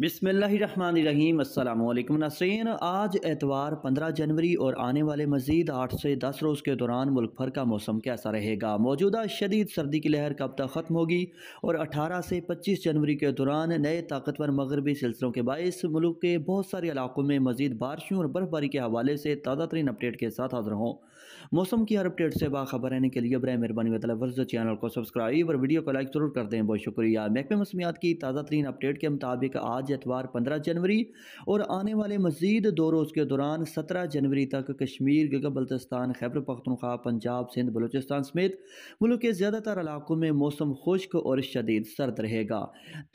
बिसमीम अल्लाम नासरीन आज एतवार 15 जनवरी और आने वाले मजीद 8 से 10 रोज़ के दौरान मुल्क भर का मौसम कैसा रहेगा मौजूदा शदीद सर्दी की लहर कब तक ख़त्म होगी और 18 से 25 जनवरी के दौरान नए ताकतवर मगरबी सिलसिलों के बायस मुल्क के बहुत सारे इलाकों में मजीद बारिशों और बर्फबारी के हवाले से ताज़ा तरीन अपडेट के साथ हाजिर हों मौसम की हर अपडेट से बाखबर रहने के लिए बर मेहरबानी वर्ज चैनल को सब्सक्राइब और वीडियो को लाइक ज़रूर कर दें बहुत शुक्रिया महकमे मौसमियात की ताज़ा तरीन अपडेट के मुताबिक आज आज एतवार पंद्रह जनवरी और आने वाले मजीद दो रोज़ के दौरान सत्रह जनवरी तक कश्मीर गिगा बल्तिस्तान खैबर पख्तनख्वा पंजाब सिंध बलोचिस्तान समेत मुल्क के ज़्यादातर इलाकों में मौसम खुश्क और शदीद सर्द रहेगा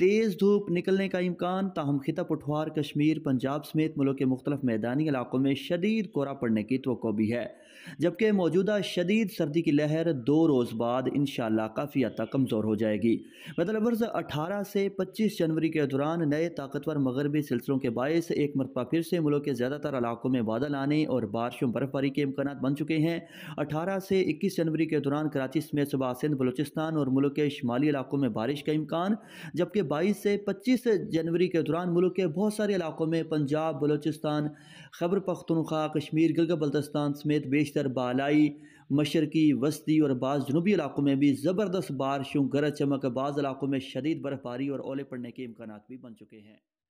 तेज़ धूप निकलने का इम्कान ताहम खिता पठवार कश्मीर पंजाब समेत मुल्क के मुख्तलिफ मैदानी इलाकों में शदीद कोरा पड़ने की तो भी है जबकि मौजूदा शदीद सर्दी की लहर दो रोज़ बाद इन काफ़ी हद तक कमज़ोर हो जाएगी मतलब अठारह से पच्चीस जनवरी के दौरान नए ताकतवर मगरबी सिलसिलों के बायस एक मरतबा फिर से मुल्क के ज़्यादातर इलाकों में बादल आने और बारिशों बर्फबारी के इम्कान बन चुके हैं अठारह से इक्कीस जनवरी के दौरान कराची समेत सुबह सिंध बलोचिस्तान और मुल्क के शुमाली इलाकों में बारिश का इम्कान जबकि बाईस से पच्चीस जनवरी के दौरान मुल्क के बहुत सारे इलाकों में पंजाब बलोचिस्तान खबर पख्तनख्वा कश्मीर गिलगत बल्तस्तान समेत बेशतर बालाई मशरकी वस्ती और बाद जनूबी इलाकों में भी ज़बरदस्त बारिशों गरज चमक बाज़ इलाकों में शदीद बर्फबारी और ओले पड़ने के इम्कान भी बन चुके हैं